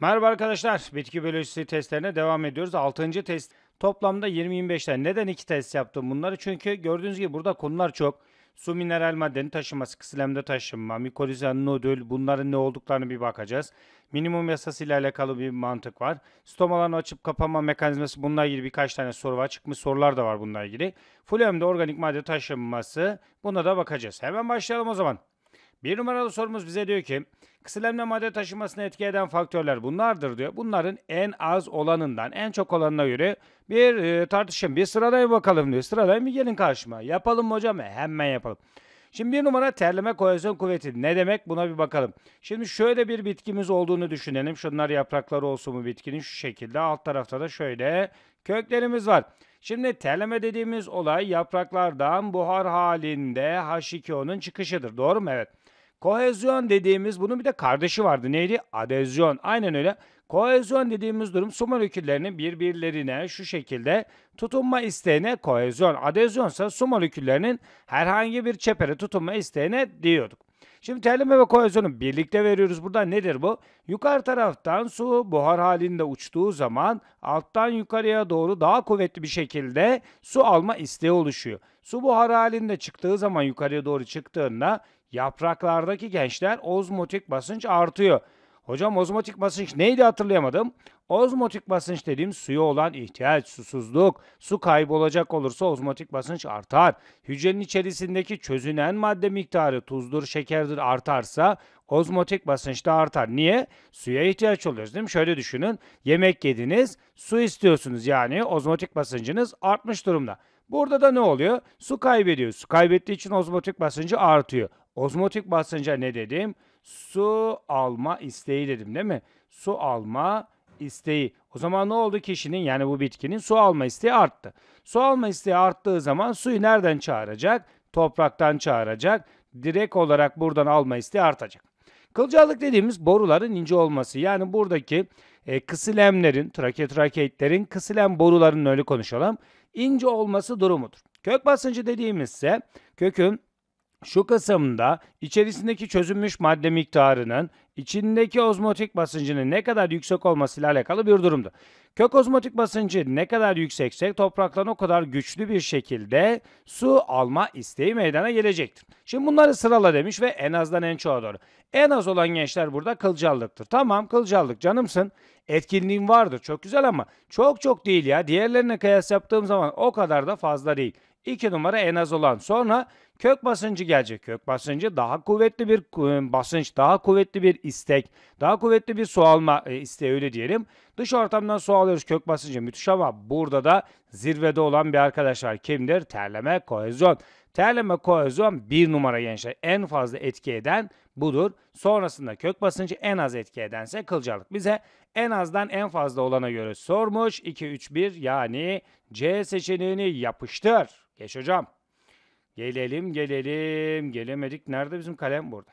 Merhaba arkadaşlar. Bitki biyolojisi testlerine devam ediyoruz. 6. test. Toplamda 20-25 tane. Neden iki test yaptım bunları? Çünkü gördüğünüz gibi burada konular çok. Su mineral maddenin taşıması, kıslemde taşınma, mikoriza nodül bunların ne olduklarını bir bakacağız. Minimum yasası ile alakalı bir mantık var. Stomalarını açıp kapanma mekanizması bununla ilgili birkaç tane soru var. Çıkmış sorular da var bununla ilgili. Fluemde organik madde taşınması buna da bakacağız. Hemen başlayalım o zaman. Bir numaralı sorumuz bize diyor ki Kısilemle madde taşımasını etki eden faktörler bunlardır diyor. Bunların en az olanından en çok olanına göre bir e, tartışın. Bir sıralayın bakalım diyor. Sıralayın bir gelin karşıma. Yapalım mı hocam? Hemen yapalım. Şimdi bir numara terleme kohezyon kuvveti. Ne demek buna bir bakalım. Şimdi şöyle bir bitkimiz olduğunu düşünelim. Şunlar yaprakları olsun bu bitkinin şu şekilde. Alt tarafta da şöyle köklerimiz var. Şimdi terleme dediğimiz olay yapraklardan buhar halinde H2O'nun çıkışıdır. Doğru mu? Evet. Kohezyon dediğimiz bunun bir de kardeşi vardı. Neydi? Adezyon. Aynen öyle. Kohezyon dediğimiz durum su moleküllerinin birbirlerine şu şekilde tutunma isteğine kohezyon. Adezyonsa su moleküllerinin herhangi bir çepere tutunma isteğine diyorduk. Şimdi terleme ve kohezyonu birlikte veriyoruz. Burada nedir bu? Yukarı taraftan su buhar halinde uçtuğu zaman alttan yukarıya doğru daha kuvvetli bir şekilde su alma isteği oluşuyor. Su buhar halinde çıktığı zaman yukarıya doğru çıktığında Yapraklardaki gençler ozmotik basınç artıyor. Hocam ozmotik basınç neydi hatırlayamadım. Ozmotik basınç dediğim suya olan ihtiyaç, susuzluk. Su kaybolacak olursa ozmotik basınç artar. Hücrenin içerisindeki çözünen madde miktarı tuzdur, şekerdir artarsa ozmotik basınç da artar. Niye? Suya ihtiyaç oluyoruz değil mi? Şöyle düşünün. Yemek yediniz, su istiyorsunuz yani ozmotik basıncınız artmış durumda. Burada da ne oluyor? Su kaybediyor. Su kaybettiği için ozmotik basıncı artıyor. Ozmotik basınca ne dedim? Su alma isteği dedim değil mi? Su alma isteği. O zaman ne oldu kişinin yani bu bitkinin su alma isteği arttı. Su alma isteği arttığı zaman suyu nereden çağıracak? Topraktan çağıracak. Direkt olarak buradan alma isteği artacak. Kılcallık dediğimiz boruların ince olması. Yani buradaki e, kısilemlerin, trakeotrakeitlerin, kısilem borularının öyle konuşalım, ince olması durumudur. Kök basıncı dediğimiz ise kökün şu kısımda içerisindeki çözünmüş madde miktarının içindeki ozmotik basıncının ne kadar yüksek olmasıyla alakalı bir durumdu. Kök ozmotik basıncı ne kadar yüksekse topraktan o kadar güçlü bir şekilde su alma isteği meydana gelecektir. Şimdi bunları sırala demiş ve en azdan en çoğa doğru. En az olan gençler burada Kılcallık'tır. Tamam Kılcallık canımsın. Etkinliğin vardır çok güzel ama çok çok değil ya. Diğerlerine kıyas yaptığım zaman o kadar da fazla değil. 2 numara en az olan. Sonra kök basıncı gelecek. Kök basıncı daha kuvvetli bir e, basınç, daha kuvvetli bir istek, daha kuvvetli bir su alma e, isteği öyle diyelim. Dış ortamdan su alıyoruz kök basıncı müthiş ama burada da zirvede olan bir arkadaş var kimdir? Terleme, kohezyon. Terleme, kohezyon bir numara gençler. En fazla etki eden budur. Sonrasında kök basıncı en az etki edense kılcalık. Bize en azdan en fazla olana göre sormuş. 2-3-1 yani C seçeneğini yapıştır. Geç hocam. Gelelim gelelim. Gelemedik. Nerede bizim kalem? Burada.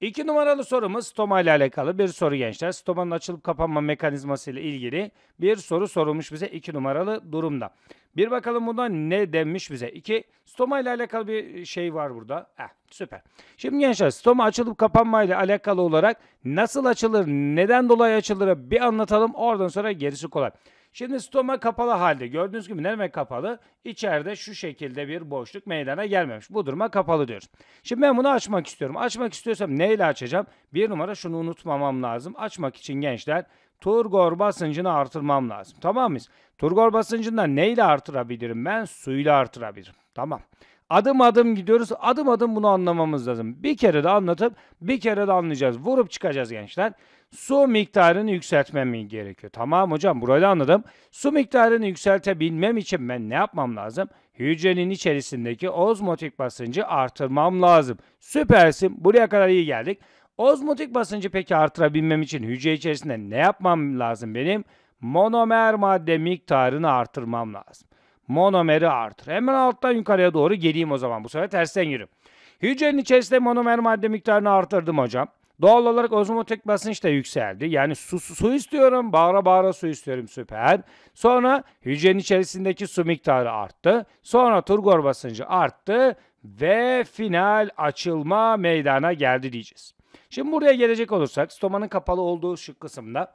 İki numaralı sorumuz stoma ile alakalı bir soru gençler. Stomanın açılıp kapanma mekanizması ile ilgili bir soru sorulmuş bize iki numaralı durumda. Bir bakalım burada ne denmiş bize. İki stoma ile alakalı bir şey var burada. Heh, süper. Şimdi gençler stoma açılıp kapanma ile alakalı olarak nasıl açılır, neden dolayı açılır bir anlatalım. Oradan sonra gerisi kolay. Şimdi stoma kapalı halde. Gördüğünüz gibi ne demek kapalı? İçeride şu şekilde bir boşluk meydana gelmemiş. Bu duruma kapalı diyoruz. Şimdi ben bunu açmak istiyorum. Açmak istiyorsam neyle açacağım? Bir numara şunu unutmamam lazım. Açmak için gençler turgor basıncını artırmam lazım. Tamam mıyız? Turgor basıncından neyle artırabilirim ben? Suyla artırabilirim. Tamam. Adım adım gidiyoruz. Adım adım bunu anlamamız lazım. Bir kere de anlatıp bir kere de anlayacağız. Vurup çıkacağız gençler. Su miktarını yükseltmem gerekiyor. Tamam hocam burayı anladım. Su miktarını yükseltebilmem için ben ne yapmam lazım? Hücrenin içerisindeki ozmotik basıncı artırmam lazım. Süpersin. Buraya kadar iyi geldik. Ozmotik basıncı peki artırabilmem için hücre içerisinde ne yapmam lazım benim? Monomer madde miktarını artırmam lazım monomeri artır. Hemen alttan yukarıya doğru geleyim o zaman. Bu sefer tersten yürüyorum. Hücrenin içerisinde monomer madde miktarını artırdım hocam. Doğal olarak ozmotik basınç da yükseldi. Yani su, su, istiyorum, bağıra bağıra su istiyorum süper. Sonra hücrenin içerisindeki su miktarı arttı. Sonra turgor basıncı arttı ve final açılma meydana geldi diyeceğiz. Şimdi buraya gelecek olursak stomanın kapalı olduğu şu kısımda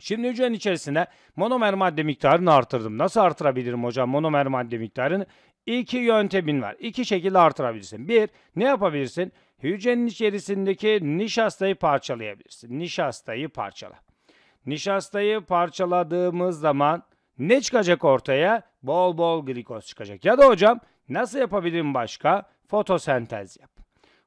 Şimdi hücrenin içerisine monomer madde miktarını artırdım. Nasıl artırabilirim hocam monomer madde miktarını? İki yöntemin var. İki şekilde artırabilirsin. Bir, ne yapabilirsin? Hücrenin içerisindeki nişastayı parçalayabilirsin. Nişastayı parçala. Nişastayı parçaladığımız zaman ne çıkacak ortaya? Bol bol glikoz çıkacak. Ya da hocam nasıl yapabilirim başka? Fotosentez yap.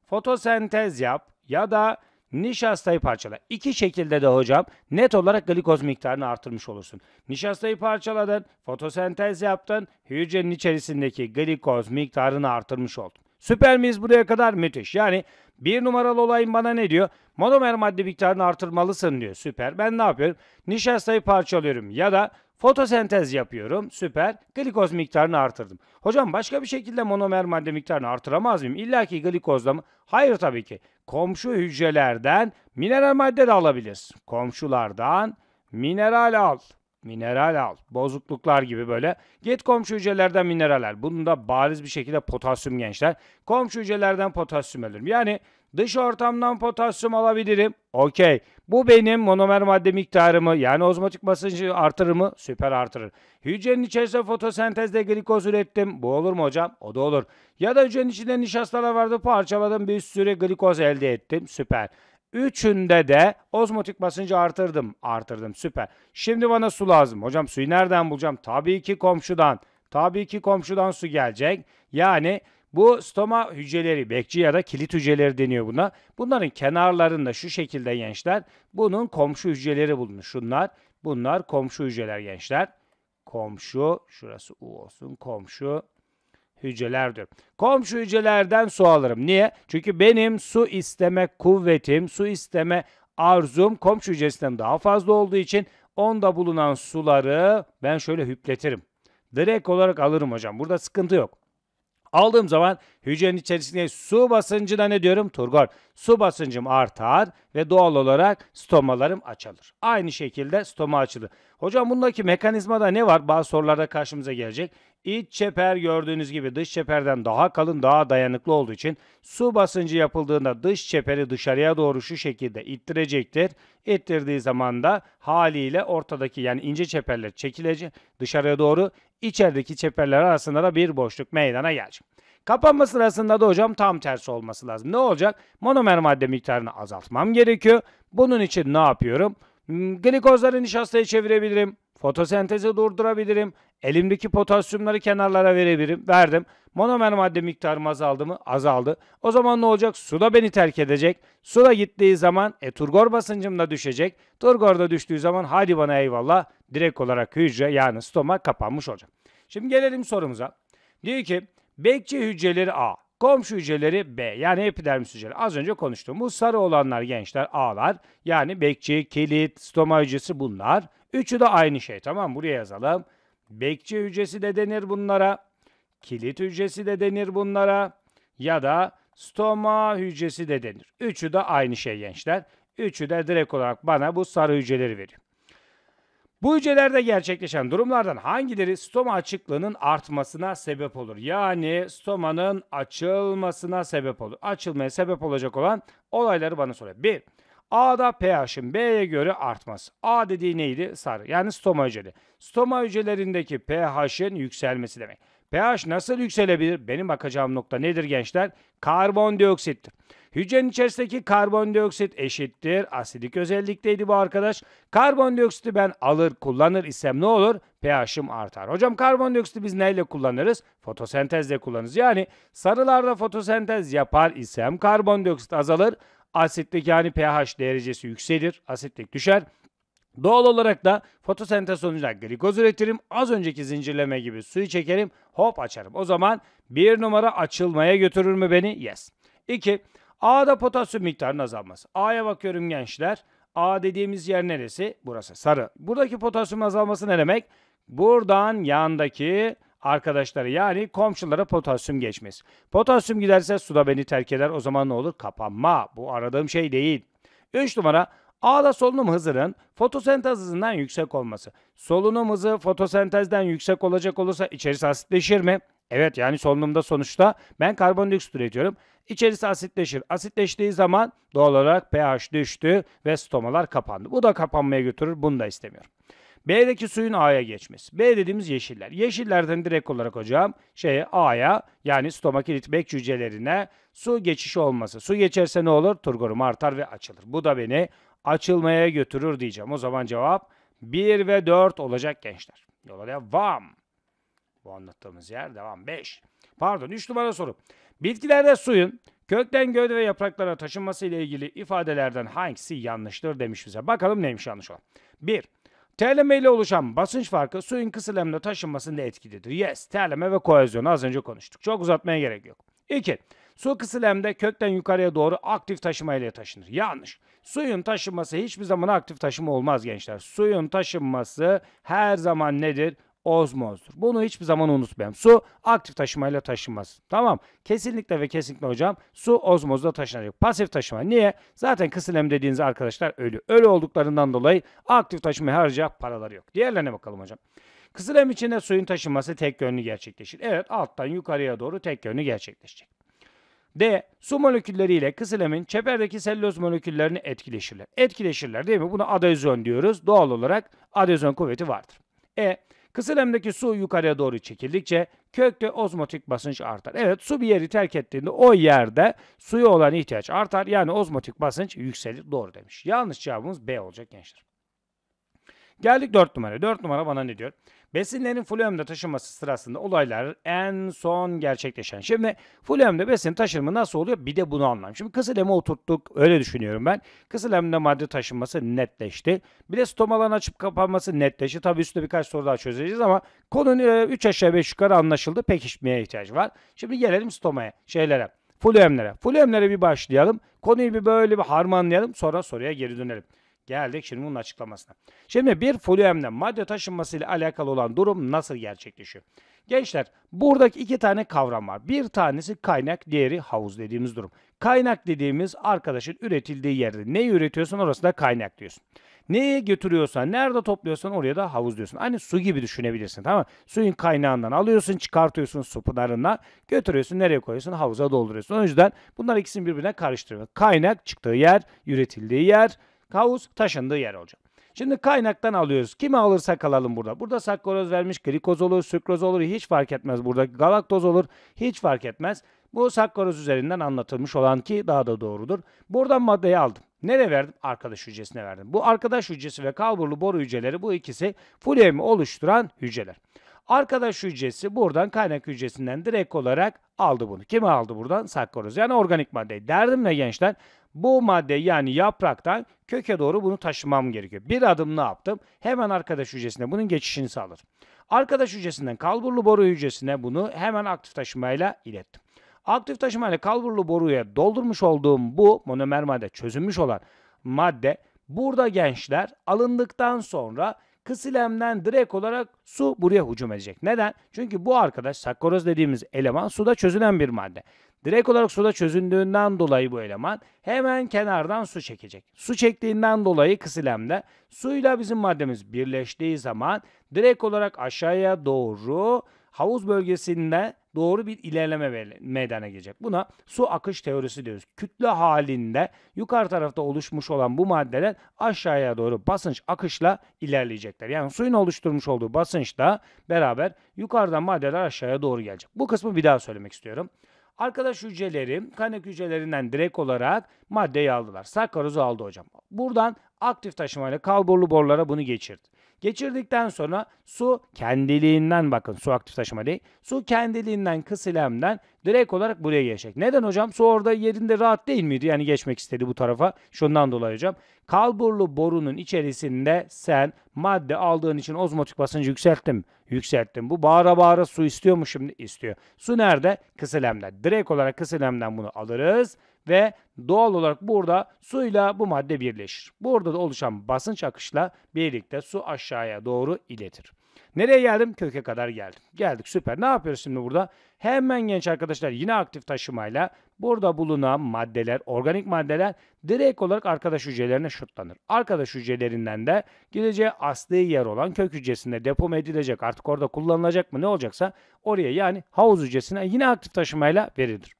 Fotosentez yap ya da Nişastayı parçala. İki şekilde de hocam net olarak glikoz miktarını artırmış olursun. Nişastayı parçaladın, fotosentez yaptın, hücrenin içerisindeki glikoz miktarını artırmış oldun. Süper miyiz buraya kadar? Müthiş. Yani bir numaralı olayım bana ne diyor? Monomer madde miktarını artırmalısın diyor. Süper. Ben ne yapıyorum? Nişastayı parçalıyorum ya da Fotosentez yapıyorum. Süper. Glikoz miktarını artırdım. Hocam başka bir şekilde monomer madde miktarını artıramaz mıyım? İlla ki glikozla mı? Hayır tabii ki. Komşu hücrelerden mineral madde de alabiliriz. Komşulardan mineral al. Mineral al. Bozukluklar gibi böyle. Git komşu hücrelerden mineraller. Bunun da bariz bir şekilde potasyum gençler. Komşu hücrelerden potasyum alırım. Yani Dış ortamdan potasyum alabilirim. Okey. Bu benim monomer madde miktarımı yani ozmotik basıncı artırır mı? Süper artırır. Hücrenin içerisinde fotosentezde glikoz ürettim. Bu olur mu hocam? O da olur. Ya da hücrenin içinde nişastalar vardı parçaladım bir sürü glikoz elde ettim. Süper. Üçünde de ozmotik basıncı artırdım. Artırdım süper. Şimdi bana su lazım. Hocam suyu nereden bulacağım? Tabii ki komşudan. Tabii ki komşudan su gelecek. Yani bu stoma hücreleri, bekçi ya da kilit hücreleri deniyor buna. Bunların kenarlarında şu şekilde gençler, bunun komşu hücreleri bulunur. Şunlar, bunlar komşu hücreler gençler. Komşu, şurası U olsun, komşu hücrelerdir. Komşu hücrelerden su alırım. Niye? Çünkü benim su isteme kuvvetim, su isteme arzum komşu hücresinden daha fazla olduğu için onda bulunan suları ben şöyle hüpletirim. Direkt olarak alırım hocam. Burada sıkıntı yok aldığım zaman hücrenin içerisinde su basıncına ne diyorum? Turgor. Su basıncım artar ve doğal olarak stomalarım açılır. Aynı şekilde stoma açılır. Hocam bundaki mekanizmada ne var? Bazı sorularda karşımıza gelecek. İç çeper gördüğünüz gibi dış çeperden daha kalın, daha dayanıklı olduğu için su basıncı yapıldığında dış çeperi dışarıya doğru şu şekilde ittirecektir. İttirdiği zaman da haliyle ortadaki yani ince çeperler çekilecek dışarıya doğru içerideki çeperler arasında da bir boşluk meydana gelecek. Kapanma sırasında da hocam tam tersi olması lazım. Ne olacak? Monomer madde miktarını azaltmam gerekiyor. Bunun için ne yapıyorum? Hmm, glikozları nişastaya çevirebilirim. Fotosentezi durdurabilirim. Elimdeki potasyumları kenarlara verebilirim. Verdim. Monomer madde miktarım azaldı mı? Azaldı. O zaman ne olacak? Su da beni terk edecek. Su da gittiği zaman e, turgor basıncım da düşecek. Turgor da düştüğü zaman hadi bana eyvallah. Direkt olarak hücre yani stoma kapanmış olacak. Şimdi gelelim sorumuza. Diyor ki bekçi hücreleri A, komşu hücreleri B yani epidermis hücreleri. Az önce konuştuğumuz sarı olanlar gençler A'lar yani bekçi, kilit, stoma hücresi bunlar. Üçü de aynı şey tamam buraya yazalım. Bekçi hücresi de denir bunlara. Kilit hücresi de denir bunlara. Ya da stoma hücresi de denir. Üçü de aynı şey gençler. Üçü de direkt olarak bana bu sarı hücreleri veriyor. Bu hücrelerde gerçekleşen durumlardan hangileri stoma açıklığının artmasına sebep olur? Yani stomanın açılmasına sebep olur. Açılmaya sebep olacak olan olayları bana soruyor. 1. A'da pH'in B'ye göre artması. A dediği neydi? Sarı. Yani stoma hücreli. Stoma hücrelerindeki pH'in yükselmesi demek. pH nasıl yükselebilir? Benim bakacağım nokta nedir gençler? Karbondioksittir. Hücrenin içerisindeki karbondioksit eşittir. Asidik özellikteydi bu arkadaş. Karbondioksiti ben alır kullanır isem ne olur? pH'im artar. Hocam karbondioksiti biz neyle kullanırız? Fotosentezle kullanırız. Yani sarılarda fotosentez yapar isem karbondioksit azalır. Asitteki yani pH derecesi yükselir, asitlik düşer. Doğal olarak da fotosentez sonucunda glikoz üretirim. Az önceki zincirleme gibi suyu çekerim, hop açarım. O zaman bir numara açılmaya götürür mü beni? Yes. İki, A'da potasyum miktarının azalması. A'ya bakıyorum gençler. A dediğimiz yer neresi? Burası sarı. Buradaki potasyum azalması ne demek? Buradan yandaki arkadaşları yani komşulara potasyum geçmesi. Potasyum giderse suda beni terk eder o zaman ne olur? Kapanma. Bu aradığım şey değil. 3 numara Ağda solunum hızının fotosentez hızından yüksek olması. Solunum hızı fotosentezden yüksek olacak olursa içerisi asitleşir mi? Evet yani solunumda sonuçta ben karbondioksit üretiyorum. İçerisi asitleşir. Asitleştiği zaman doğal olarak pH düştü ve stomalar kapandı. Bu da kapanmaya götürür. Bunu da istemiyorum. B'deki suyun A'ya geçmesi. B dediğimiz yeşiller. Yeşillerden direkt olarak hocam şeye A'ya yani stomakilit bek hücrelerine su geçişi olması. Su geçerse ne olur? Turgorum artar ve açılır. Bu da beni açılmaya götürür diyeceğim. O zaman cevap 1 ve 4 olacak gençler. Yola devam. Bu anlattığımız yer devam. 5. Pardon 3 numara soru. Bitkilerde suyun kökten gövde ve yapraklara taşınması ile ilgili ifadelerden hangisi yanlıştır demiş bize. Bakalım neymiş yanlış olan. 1. TLM ile oluşan basınç farkı suyun kısılemle taşınmasında etkilidir. Yes, TLM ve koezyonu az önce konuştuk. Çok uzatmaya gerek yok. 2. Su kısılemde kökten yukarıya doğru aktif taşıma ile taşınır. Yanlış. Suyun taşınması hiçbir zaman aktif taşıma olmaz gençler. Suyun taşınması her zaman nedir? ozmozdur. Bunu hiçbir zaman unutmayalım. Su aktif taşımayla taşınmaz. Tamam. Kesinlikle ve kesinlikle hocam su ozmozda taşınacak. Pasif taşıma niye? Zaten kısılem dediğiniz arkadaşlar ölü. Ölü olduklarından dolayı aktif taşımaya harcayacak paraları yok. Diğerlerine bakalım hocam. Kısılem içinde suyun taşınması tek yönlü gerçekleşir. Evet alttan yukarıya doğru tek yönlü gerçekleşecek. D. Su molekülleriyle kısılemin çeperdeki selüloz moleküllerini etkileşirler. Etkileşirler değil mi? Buna adezyon diyoruz. Doğal olarak adezyon kuvveti vardır. E. Kısılemdeki su yukarıya doğru çekildikçe kökte ozmotik basınç artar. Evet su bir yeri terk ettiğinde o yerde suya olan ihtiyaç artar. Yani ozmotik basınç yükselir. Doğru demiş. Yanlış cevabımız B olacak gençler. Geldik 4 numaraya. 4 numara bana ne diyor? Besinlerin floemde taşınması sırasında olaylar en son gerçekleşen. Şimdi floemde besin taşınımı nasıl oluyor? Bir de bunu anlam. Şimdi kısilemi oturttuk. Öyle düşünüyorum ben. Kısilemde madde taşınması netleşti. Bir de stomaların açıp kapanması netleşti. Tabii üstte birkaç soru daha çözeceğiz ama konu 3 e, aşağı 5 yukarı anlaşıldı. Pekişmeye ihtiyaç var. Şimdi gelelim stomaya, şeylere. Floemlere. Floemlere bir başlayalım. Konuyu bir böyle bir harmanlayalım. Sonra soruya geri dönelim. Geldik şimdi bunun açıklamasına. Şimdi bir fluemle madde taşınması ile alakalı olan durum nasıl gerçekleşiyor? Gençler buradaki iki tane kavram var. Bir tanesi kaynak, diğeri havuz dediğimiz durum. Kaynak dediğimiz arkadaşın üretildiği yerde ne üretiyorsan orası da kaynak diyorsun. Neye götürüyorsan, nerede topluyorsan oraya da havuz diyorsun. Aynı su gibi düşünebilirsin tamam mı? Suyun kaynağından alıyorsun, çıkartıyorsun su pınarına, götürüyorsun, nereye koyuyorsun? Havuza dolduruyorsun. O yüzden bunlar ikisini birbirine karıştırıyor. Kaynak çıktığı yer, üretildiği yer, Kavus taşındığı yer olacak. Şimdi kaynaktan alıyoruz. Kimi alırsak alalım burada. Burada sakkaroz vermiş, glikoz olur, sükroz olur hiç fark etmez. Burada galaktoz olur hiç fark etmez. Bu sakkaroz üzerinden anlatılmış olan ki daha da doğrudur. Buradan maddeyi aldım. Nereye verdim? Arkadaş hücresine verdim. Bu arkadaş hücresi ve kalburlu boru hücreleri bu ikisi fulemi oluşturan hücreler. Arkadaş hücresi buradan kaynak hücresinden direkt olarak aldı bunu. Kimi aldı buradan? Sakkaroz. Yani organik madde. Derdim ne gençler? bu madde yani yapraktan köke doğru bunu taşımam gerekiyor. Bir adım ne yaptım? Hemen arkadaş hücresine bunun geçişini sağlar. Arkadaş hücresinden kalburlu boru hücresine bunu hemen aktif taşımayla ilettim. Aktif taşımayla kalburlu boruya doldurmuş olduğum bu monomer madde çözülmüş olan madde burada gençler alındıktan sonra kısilemden direkt olarak su buraya hücum edecek. Neden? Çünkü bu arkadaş sakkaroz dediğimiz eleman suda çözülen bir madde. Direkt olarak suda çözündüğünden dolayı bu eleman hemen kenardan su çekecek. Su çektiğinden dolayı kısilemde suyla bizim maddemiz birleştiği zaman direkt olarak aşağıya doğru havuz bölgesinde doğru bir ilerleme meydana gelecek. Buna su akış teorisi diyoruz. Kütle halinde yukarı tarafta oluşmuş olan bu maddeler aşağıya doğru basınç akışla ilerleyecekler. Yani suyun oluşturmuş olduğu basınçla beraber yukarıdan maddeler aşağıya doğru gelecek. Bu kısmı bir daha söylemek istiyorum. Arkadaş hücrelerim kanek hücrelerinden direkt olarak maddeyi aldılar. Sakkarozu aldı hocam. Buradan aktif taşımayla kalborlu borlara bunu geçirdi. Geçirdikten sonra su kendiliğinden bakın su aktif taşıma değil. Su kendiliğinden kısilemden direkt olarak buraya geçecek. Neden hocam? Su orada yerinde rahat değil miydi? Yani geçmek istedi bu tarafa. Şundan dolayı hocam. Kalburlu borunun içerisinde sen madde aldığın için ozmotik basıncı yükselttim. Yükselttim. Bu bağıra bağıra su istiyor mu şimdi? İstiyor. Su nerede? Kısilemden. Direkt olarak kısilemden bunu alırız ve doğal olarak burada suyla bu madde birleşir. Burada da oluşan basınç akışla birlikte su aşağıya doğru iletir. Nereye geldim? Köke kadar geldim. Geldik süper. Ne yapıyoruz şimdi burada? Hemen genç arkadaşlar yine aktif taşımayla burada bulunan maddeler, organik maddeler direkt olarak arkadaş hücrelerine şutlanır. Arkadaş hücrelerinden de gideceği asli yer olan kök hücresinde depom edilecek artık orada kullanılacak mı ne olacaksa oraya yani havuz hücresine yine aktif taşımayla verilir.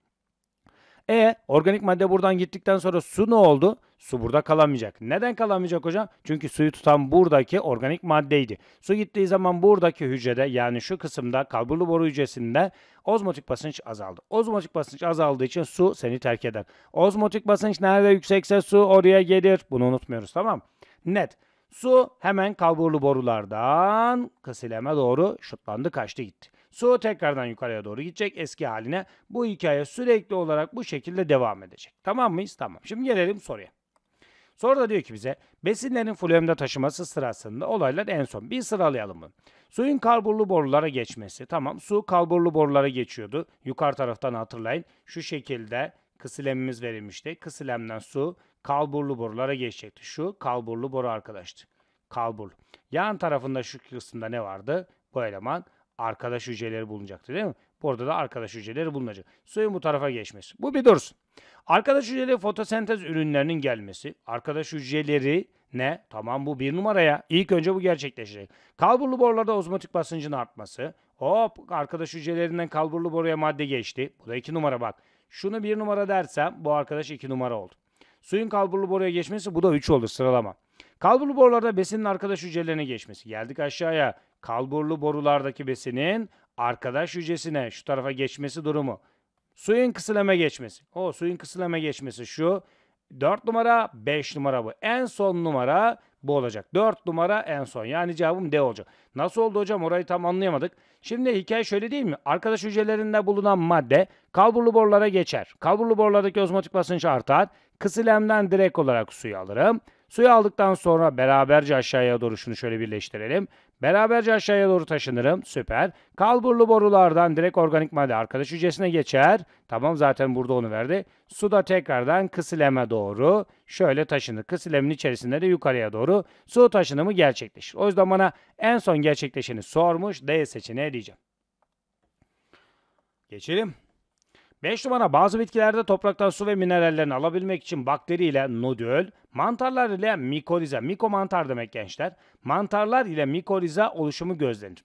E organik madde buradan gittikten sonra su ne oldu? Su burada kalamayacak. Neden kalamayacak hocam? Çünkü suyu tutan buradaki organik maddeydi. Su gittiği zaman buradaki hücrede yani şu kısımda kalburlu boru hücresinde ozmotik basınç azaldı. Ozmotik basınç azaldığı için su seni terk eder. Ozmotik basınç nerede yüksekse su oraya gelir. Bunu unutmuyoruz tamam Net. Su hemen kalburlu borulardan kısileme doğru şutlandı kaçtı gitti. Su tekrardan yukarıya doğru gidecek eski haline. Bu hikaye sürekli olarak bu şekilde devam edecek. Tamam mıyız? Tamam. Şimdi gelelim soruya. Sonra da diyor ki bize besinlerin floemde taşıması sırasında olaylar en son. Bir sıralayalım mı? Suyun kalburlu borulara geçmesi. Tamam su kalburlu borulara geçiyordu. Yukarı taraftan hatırlayın. Şu şekilde kısilemimiz verilmişti. Kısilemden su kalburlu borulara geçecekti. Şu kalburlu boru arkadaştı. Kalburlu. Yan tarafında şu kısımda ne vardı? Bu eleman arkadaş hücreleri bulunacaktı değil mi? Burada da arkadaş hücreleri bulunacak. Suyun bu tarafa geçmesi. Bu bir dursun. Arkadaş hücreleri fotosentez ürünlerinin gelmesi. Arkadaş hücreleri ne? Tamam bu bir numaraya. İlk önce bu gerçekleşecek. Kalburlu borularda ozmotik basıncın artması. Hop arkadaş hücrelerinden kalburlu boruya madde geçti. Bu da iki numara bak. Şunu bir numara dersem bu arkadaş iki numara oldu. Suyun kalburlu boruya geçmesi bu da üç olur sıralama. Kalburlu borularda besinin arkadaş hücrelerine geçmesi. Geldik aşağıya kalburlu borulardaki besinin arkadaş hücresine şu tarafa geçmesi durumu. Suyun kısıleme geçmesi. O suyun kısıleme geçmesi şu. 4 numara 5 numara bu. En son numara bu olacak. 4 numara en son. Yani cevabım D olacak. Nasıl oldu hocam orayı tam anlayamadık. Şimdi hikaye şöyle değil mi? Arkadaş hücrelerinde bulunan madde kalburlu borulara geçer. Kalburlu borulardaki ozmotik basınç artar. Kısılemden direkt olarak suyu alırım. Suyu aldıktan sonra beraberce aşağıya doğru şunu şöyle birleştirelim. Beraberce aşağıya doğru taşınırım. Süper. Kalburlu borulardan direkt organik madde arkadaş hücresine geçer. Tamam zaten burada onu verdi. Su da tekrardan kısileme doğru şöyle taşınır. Kısilemin içerisinde de yukarıya doğru su taşınımı gerçekleşir. O yüzden bana en son gerçekleşeni sormuş. D seçeneği diyeceğim. Geçelim. 5 numara bazı bitkilerde topraktan su ve minerallerini alabilmek için bakteri ile nodül, mantarlar ile mikoriza, miko mantar demek gençler, mantarlar ile mikoriza oluşumu gözlenir.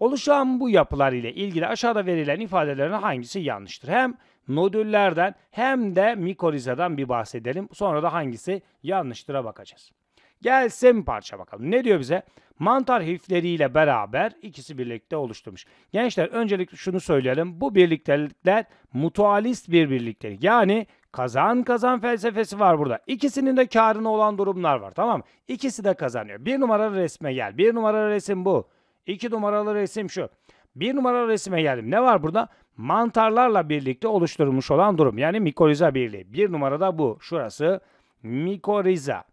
Oluşan bu yapılar ile ilgili aşağıda verilen ifadelerin hangisi yanlıştır? Hem nodüllerden hem de mikorizadan bir bahsedelim. Sonra da hangisi yanlıştıra bakacağız. Gel size bir parça bakalım. Ne diyor bize? Mantar hifleriyle beraber ikisi birlikte oluşturmuş. Gençler öncelikle şunu söyleyelim. Bu birliktelikler mutualist bir birliktelik. Yani kazan kazan felsefesi var burada. İkisinin de karını olan durumlar var tamam mı? İkisi de kazanıyor. Bir numaralı resme gel. Bir numaralı resim bu. İki numaralı resim şu. Bir numaralı resime geldim. Ne var burada? Mantarlarla birlikte oluşturulmuş olan durum. Yani mikoriza birliği. Bir numarada bu. Şurası mikoriza.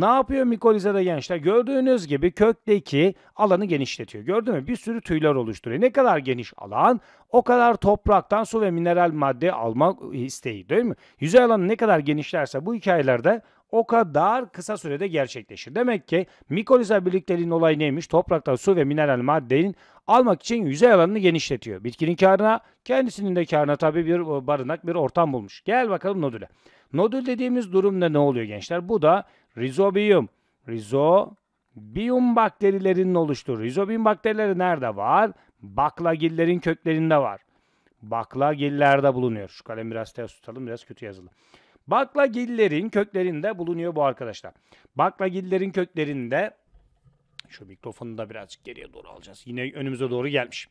Ne yapıyor mikolize'de gençler? Gördüğünüz gibi kökteki alanı genişletiyor. Gördün mü? Bir sürü tüyler oluşturuyor. Ne kadar geniş alan o kadar topraktan su ve mineral madde almak isteği değil mi? Yüzey alanı ne kadar genişlerse bu hikayelerde o kadar kısa sürede gerçekleşir. Demek ki mikoliza birlikteliğin olayı neymiş? Topraktan su ve mineral maddenin almak için yüzey alanını genişletiyor. Bitkinin karına, kendisinin de karına tabii bir e, barınak, bir ortam bulmuş. Gel bakalım nodüle. Nodül dediğimiz durumda ne oluyor gençler? Bu da rizobiyum. Rizobiyum bakterilerinin oluşturur. Rizobiyum bakterileri nerede var? Baklagillerin köklerinde var. Baklagillerde bulunuyor. Şu kalemi biraz ters tutalım biraz kötü yazılı. Baklagillerin köklerinde bulunuyor bu arkadaşlar. Baklagillerin köklerinde şu mikrofonu da birazcık geriye doğru alacağız. Yine önümüze doğru gelmiş.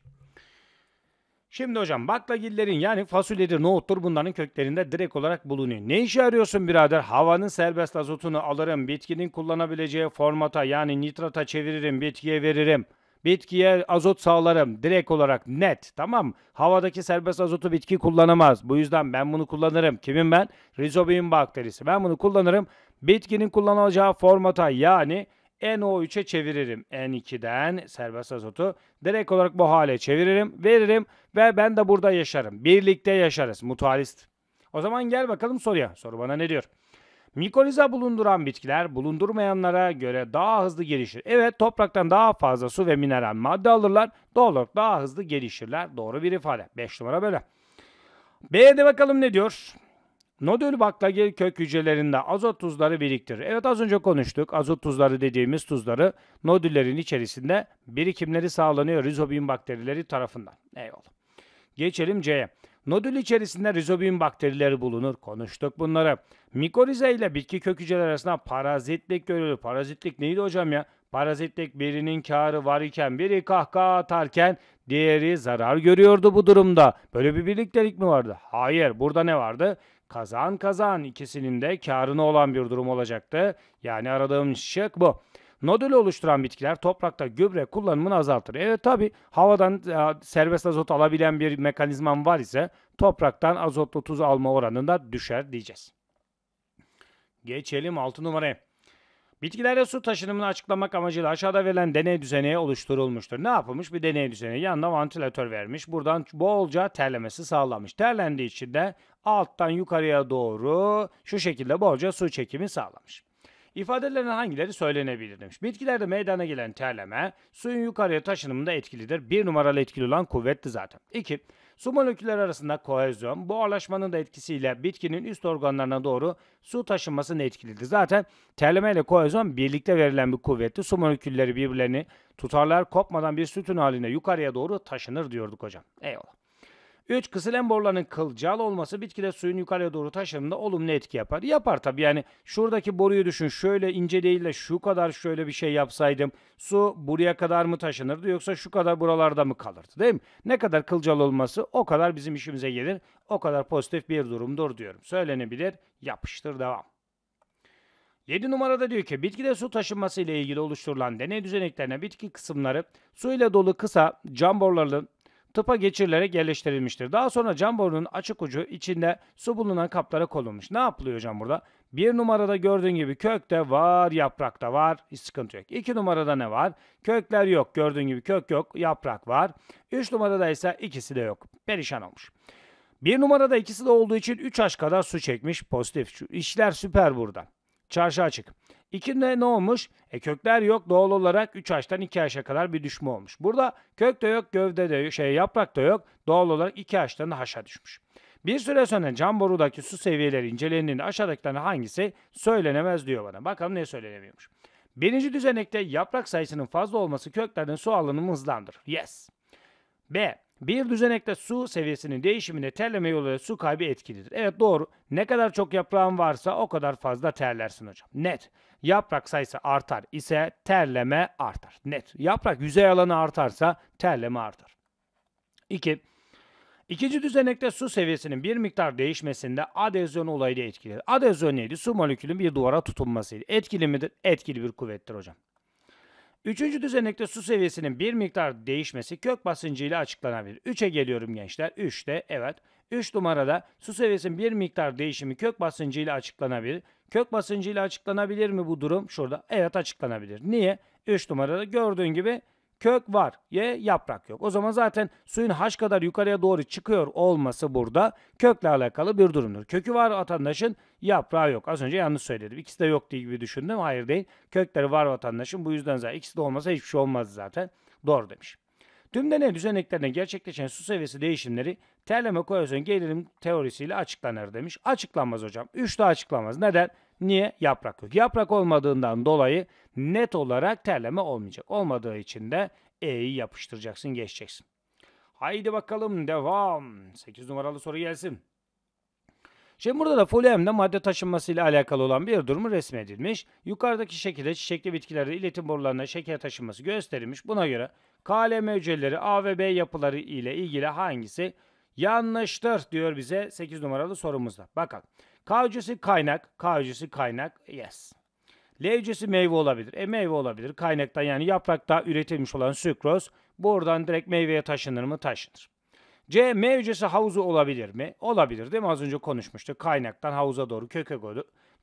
Şimdi hocam baklagillerin yani fasulyedir, nohuttur bunların köklerinde direkt olarak bulunuyor. Ne işe arıyorsun birader? Havanın serbest azotunu alırım, bitkinin kullanabileceği formata yani nitrata çeviririm, bitkiye veririm. Bitkiye azot sağlarım direkt olarak net tamam Havadaki serbest azotu bitki kullanamaz. Bu yüzden ben bunu kullanırım. Kimin ben? Rizobium bakterisi. Ben bunu kullanırım. Bitkinin kullanacağı formata yani NO3'e çeviririm. N2'den serbest azotu direkt olarak bu hale çeviririm, veririm ve ben de burada yaşarım. Birlikte yaşarız. Mutualist. O zaman gel bakalım soruya. Soru bana ne diyor? Mikoliza bulunduran bitkiler bulundurmayanlara göre daha hızlı gelişir. Evet topraktan daha fazla su ve mineral madde alırlar. Doğal olarak daha hızlı gelişirler. Doğru bir ifade. 5 numara böyle. B'de bakalım ne diyor? Nodül baklagil kök hücrelerinde azot tuzları biriktir. Evet az önce konuştuk. Azot tuzları dediğimiz tuzları nodüllerin içerisinde birikimleri sağlanıyor rizobiyum bakterileri tarafından. Eyvallah. Geçelim C'ye. Nodül içerisinde rizobiyum bakterileri bulunur. Konuştuk bunları. Mikorize ile bitki kök hücreler arasında parazitlik görülür. Parazitlik neydi hocam ya? Parazitlik birinin karı var iken biri kahkaha atarken diğeri zarar görüyordu bu durumda. Böyle bir birliktelik mi vardı? Hayır. Burada ne vardı? Kazan kazan ikisinin de karını olan bir durum olacaktı. Yani aradığım şık bu. Nodülü oluşturan bitkiler toprakta gübre kullanımını azaltır. Evet tabi havadan e, serbest azot alabilen bir mekanizman var ise topraktan azotlu tuz alma oranında düşer diyeceğiz. Geçelim 6 numaraya. Bitkilerde su taşınımını açıklamak amacıyla aşağıda verilen deney düzeni oluşturulmuştur. Ne yapılmış? Bir deney düzeni. Yanına vantilatör vermiş. Buradan bolca terlemesi sağlanmış. Terlendiği için de alttan yukarıya doğru şu şekilde bolca su çekimi sağlamış. İfadelerin hangileri söylenebilir demiş. Bitkilerde meydana gelen terleme suyun yukarıya taşınımında etkilidir. Bir numaralı etkili olan kuvvetli zaten. İki Su molekülleri arasında kohezyon, buharlaşmanın da etkisiyle bitkinin üst organlarına doğru su taşınmasını etkiledi. Zaten terleme ile kohezyon birlikte verilen bir kuvvetti. Su molekülleri birbirlerini tutarlar kopmadan bir sütun haline yukarıya doğru taşınır diyorduk hocam. Eyvallah. 3. Kısılen borularının kılcal olması bitkide suyun yukarıya doğru taşınında olumlu etki yapar. Yapar tabii yani şuradaki boruyu düşün şöyle ince değil de şu kadar şöyle bir şey yapsaydım su buraya kadar mı taşınırdı yoksa şu kadar buralarda mı kalırdı değil mi? Ne kadar kılcal olması o kadar bizim işimize gelir o kadar pozitif bir durumdur diyorum. Söylenebilir yapıştır devam. 7 numarada diyor ki bitkide su taşınması ile ilgili oluşturulan deney düzeneklerine bitki kısımları su ile dolu kısa cam borularının tıpa geçirilerek yerleştirilmiştir. Daha sonra cam borunun açık ucu içinde su bulunan kaplara konulmuş. Ne yapılıyor hocam burada? Bir numarada gördüğün gibi kök de var, yaprak da var. Hiç sıkıntı yok. İki numarada ne var? Kökler yok. Gördüğün gibi kök yok, yaprak var. Üç numarada ise ikisi de yok. Perişan olmuş. Bir numarada ikisi de olduğu için 3 aş kadar su çekmiş. Pozitif. İşler süper burada. Çarşı açık. İkinde ne olmuş? E kökler yok doğal olarak 3 ağaçtan 2 ağaça kadar bir düşme olmuş. Burada kök de yok, gövde de yok, şey yaprak da yok. Doğal olarak 2 ağaçtan haşa düşmüş. Bir süre sonra cam borudaki su seviyeleri incelendiğinde aşağıdakilerden hangisi söylenemez diyor bana. Bakalım ne söylenemiyormuş. Birinci düzenekte yaprak sayısının fazla olması köklerden su alınımı hızlandırır. Yes. B. Bir düzenekte su seviyesinin değişiminde terleme yoluyla su kaybı etkilidir. Evet doğru. Ne kadar çok yaprağın varsa o kadar fazla terlersin hocam. Net. Yaprak sayısı artar ise terleme artar. Net. Yaprak yüzey alanı artarsa terleme artar. 2. İkinci düzenekte su seviyesinin bir miktar değişmesinde adezyon olayı da etkilir. Adezyon neydi? Su molekülün bir duvara tutunmasıydı. Etkili midir? Etkili bir kuvvettir hocam. Üçüncü düzenekte su seviyesinin bir miktar değişmesi kök basıncı ile açıklanabilir. 3'e geliyorum gençler. 3'te evet. 3 numarada su seviyesinin bir miktar değişimi kök basıncı ile açıklanabilir. Kök basıncı ile açıklanabilir mi bu durum? Şurada evet açıklanabilir. Niye? 3 numarada gördüğün gibi kök var ye yaprak yok. O zaman zaten suyun haş kadar yukarıya doğru çıkıyor olması burada kökle alakalı bir durumdur. Kökü var vatandaşın yaprağı yok. Az önce yanlış söyledim. İkisi de yok diye gibi düşündüm. Hayır değil. Kökleri var vatandaşın bu yüzden zaten ikisi de olmasa hiçbir şey olmaz zaten. Doğru demiş. Tüm deney düzeneklerine gerçekleşen su seviyesi değişimleri terleme korozyon gelirim teorisiyle açıklanır demiş. Açıklanmaz hocam. Üçte açıklanmaz. Neden? Niye? Yaprak yok. Yaprak olmadığından dolayı net olarak terleme olmayacak. Olmadığı için de E'yi yapıştıracaksın geçeceksin. Haydi bakalım devam. 8 numaralı soru gelsin. Şimdi burada da folyemde madde taşınması ile alakalı olan bir durumu resmedilmiş. Yukarıdaki şekilde çiçekli bitkilerde iletim borularına şeker taşınması gösterilmiş. Buna göre KLM hücreleri A ve B yapıları ile ilgili hangisi yanlıştır diyor bize 8 numaralı sorumuzda. Bakın K hücresi kaynak. K hücresi kaynak. Yes. L hücresi meyve olabilir. E meyve olabilir. Kaynaktan yani yaprakta üretilmiş olan sükroz buradan direkt meyveye taşınır mı? Taşınır. C M hücresi havuzu olabilir mi? Olabilir değil mi? Az önce konuşmuştuk. Kaynaktan havuza doğru köke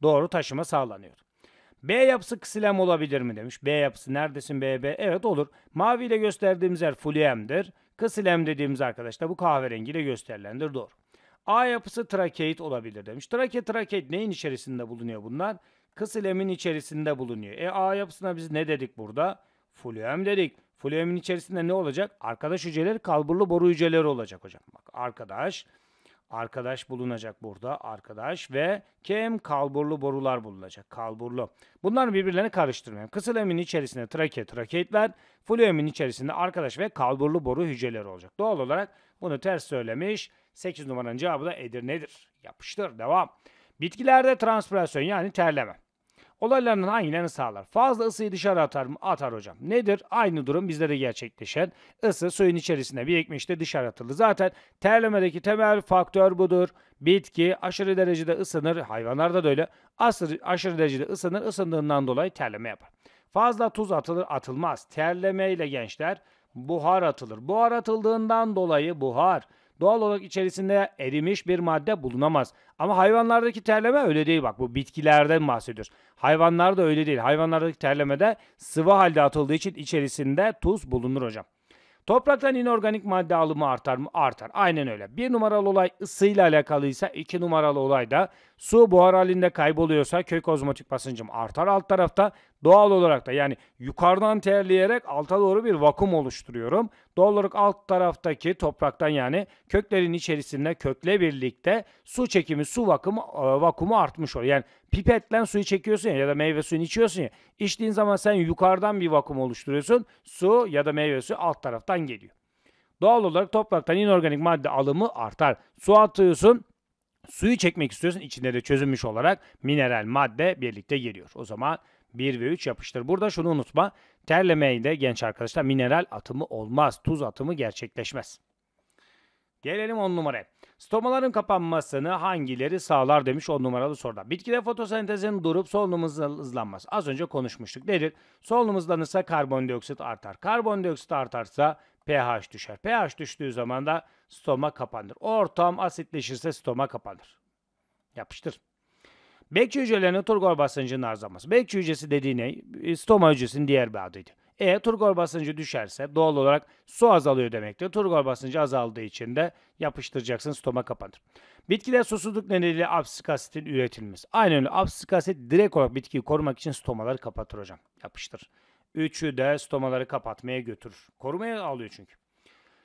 doğru taşıma sağlanıyor. B yapısı ksilem olabilir mi demiş. B yapısı neredesin BB? Evet olur. Mavi ile gösterdiğimiz yer fulyemdir. Ksilem dediğimiz arkadaş da bu kahverengi ile gösterilendir. Doğru. A yapısı trakeit olabilir demiş. Trake trakeit neyin içerisinde bulunuyor bunlar? Kısilemin içerisinde bulunuyor. E A yapısına biz ne dedik burada? Fluem dedik. Fluemin içerisinde ne olacak? Arkadaş hücreleri kalburlu boru hücreleri olacak hocam. Bak arkadaş Arkadaş bulunacak burada. Arkadaş ve kem kalburlu borular bulunacak. Kalburlu. Bunlar birbirlerini karıştırmayın. Kısıl içerisinde trake, trakeitler, fluemin içerisinde arkadaş ve kalburlu boru hücreleri olacak. Doğal olarak bunu ters söylemiş. 8 numaranın cevabı da Edirne'dir. Yapıştır. Devam. Bitkilerde transpirasyon yani terleme. Olaylardan hangilerini sağlar? Fazla ısıyı dışarı atar mı? Atar hocam. Nedir? Aynı durum bizde de gerçekleşen. Isı suyun içerisinde bir birikmiştir dışarı atılır. Zaten terlemedeki temel faktör budur. Bitki aşırı derecede ısınır. Hayvanlarda da öyle. Aşırı aşırı derecede ısınır. Isındığından dolayı terleme yapar. Fazla tuz atılır atılmaz. Terleme ile gençler buhar atılır. Buhar atıldığından dolayı buhar Doğal olarak içerisinde erimiş bir madde bulunamaz. Ama hayvanlardaki terleme öyle değil bak bu bitkilerden bahsediyoruz. Hayvanlar da öyle değil. Hayvanlardaki terlemede sıvı halde atıldığı için içerisinde tuz bulunur hocam. Topraktan inorganik madde alımı artar mı? Artar. Aynen öyle. Bir numaralı olay ısıyla alakalıysa iki numaralı olay da su buhar halinde kayboluyorsa kök ozmotik basıncım artar alt tarafta. Doğal olarak da yani yukarıdan terleyerek alta doğru bir vakum oluşturuyorum. Doğal olarak alt taraftaki topraktan yani köklerin içerisinde kökle birlikte su çekimi, su vakumu, e, vakumu artmış oluyor. Yani pipetle suyu çekiyorsun ya, ya da meyve suyunu içiyorsun ya. İçtiğin zaman sen yukarıdan bir vakum oluşturuyorsun. Su ya da meyve suyu alt taraftan geliyor. Doğal olarak topraktan inorganik madde alımı artar. Su atıyorsun, suyu çekmek istiyorsun. İçinde de çözülmüş olarak mineral madde birlikte geliyor. O zaman 1 ve 3 yapıştır. Burada şunu unutma. Terlemeyi de genç arkadaşlar mineral atımı olmaz. Tuz atımı gerçekleşmez. Gelelim 10 numaraya. Stomaların kapanmasını hangileri sağlar demiş 10 numaralı soruda. Bitkide fotosentezin durup solunumuzla hızlanması. Az önce konuşmuştuk. Nedir? Solunum hızlanırsa karbondioksit artar. Karbondioksit artarsa pH düşer. pH düştüğü zaman da stoma kapanır. Ortam asitleşirse stoma kapanır. Yapıştır. Bekçi hücrelerine turgor basıncının arzaması. Bekçi hücresi dediği ne? E, stoma hücresinin diğer bir adıydı. E turgor basıncı düşerse doğal olarak su azalıyor demektir. Turgor basıncı azaldığı için de yapıştıracaksın stoma kapanır. Bitkide susuzluk nedeniyle absikasitin üretilmesi. Aynı öyle absikasit direkt olarak bitkiyi korumak için stomaları kapatır hocam. Yapıştır. Üçü de stomaları kapatmaya götürür. Korumaya alıyor çünkü.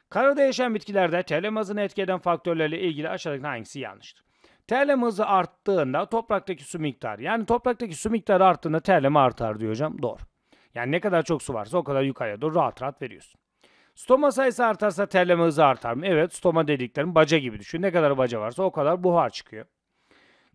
Karada yaşayan bitkilerde terlem hızını etkileyen faktörlerle ilgili aşağıdaki hangisi yanlıştır? Terlem hızı arttığında topraktaki su miktarı yani topraktaki su miktarı arttığında terleme artar diyor hocam. Doğru. Yani ne kadar çok su varsa o kadar yukarıya doğru rahat rahat veriyorsun. Stoma sayısı artarsa terleme hızı artar mı? Evet stoma dediklerim baca gibi düşün. Ne kadar baca varsa o kadar buhar çıkıyor.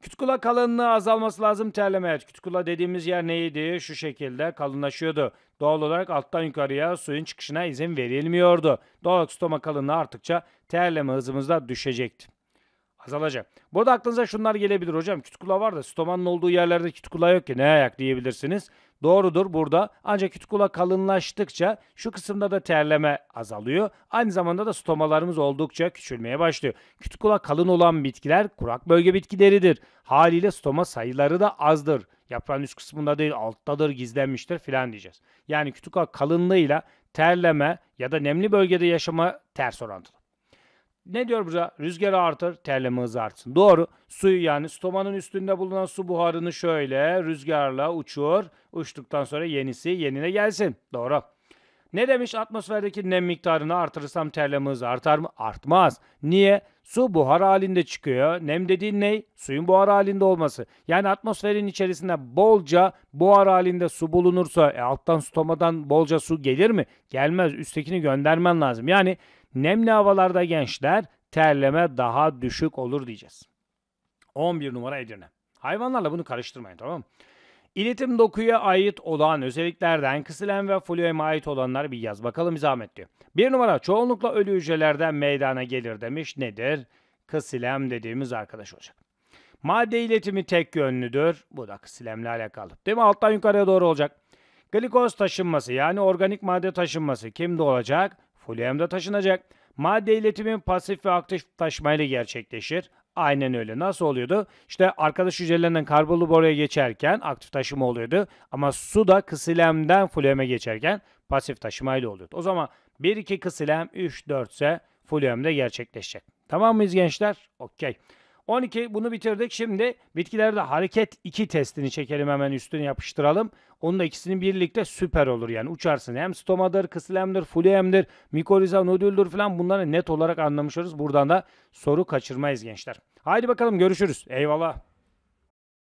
Kütkula kalınlığı azalması lazım terleme. Evet, kütkula dediğimiz yer neydi? Şu şekilde kalınlaşıyordu. Doğal olarak alttan yukarıya suyun çıkışına izin verilmiyordu. Doğal olarak stoma kalınlığı arttıkça terleme hızımız da düşecekti azalacak. Bu arada aklınıza şunlar gelebilir hocam. Kütkula var da stomanın olduğu yerlerde kütkula yok ki ne ayak diyebilirsiniz. Doğrudur burada ancak kütkula kalınlaştıkça şu kısımda da terleme azalıyor. Aynı zamanda da stomalarımız oldukça küçülmeye başlıyor. Kütkula kalın olan bitkiler kurak bölge bitkileridir. Haliyle stoma sayıları da azdır. Yaprağın üst kısmında değil alttadır gizlenmiştir filan diyeceğiz. Yani kütukla kalınlığıyla terleme ya da nemli bölgede yaşama ters orantılı ne diyor burada? Rüzgarı artır, terleme hızı artsın. Doğru. Suyu yani stomanın üstünde bulunan su buharını şöyle rüzgarla uçur. Uçtuktan sonra yenisi yenine gelsin. Doğru. Ne demiş atmosferdeki nem miktarını artırırsam terleme hızı artar mı? Artmaz. Niye? Su buhar halinde çıkıyor. Nem dediğin ne? Suyun buhar halinde olması. Yani atmosferin içerisinde bolca buhar halinde su bulunursa e, alttan stomadan bolca su gelir mi? Gelmez. Üsttekini göndermen lazım. Yani Nemli havalarda gençler terleme daha düşük olur diyeceğiz. 11 numara Edirne. Hayvanlarla bunu karıştırmayın tamam mı? İletim dokuya ait olan özelliklerden kısılen ve floema ait olanlar bir yaz bakalım zahmet diyor. Bir numara çoğunlukla ölü hücrelerden meydana gelir demiş. Nedir? Kısilem dediğimiz arkadaş olacak. Madde iletimi tek yönlüdür. Bu da kısilemle alakalı. Değil mi? Alttan yukarıya doğru olacak. Glikoz taşınması yani organik madde taşınması kimde olacak? Fulyem'de taşınacak. Madde iletimi pasif ve aktif taşmayla gerçekleşir. Aynen öyle. Nasıl oluyordu? İşte arkadaş hücrelerinden karbonlu boruya geçerken aktif taşıma oluyordu. Ama su da kısilemden fulyeme geçerken pasif taşımayla oluyordu. O zaman 1-2 kısilem 3-4 ise fulyemde gerçekleşecek. Tamam mıyız gençler? Okey. 12 bunu bitirdik. Şimdi bitkilerde hareket 2 testini çekelim hemen üstüne yapıştıralım. Onun da ikisini birlikte süper olur yani uçarsın. Hem stomadır, kıslemdir, fuliemdir, mikoriza, nodüldür falan bunları net olarak anlamış Buradan da soru kaçırmayız gençler. Haydi bakalım görüşürüz. Eyvallah.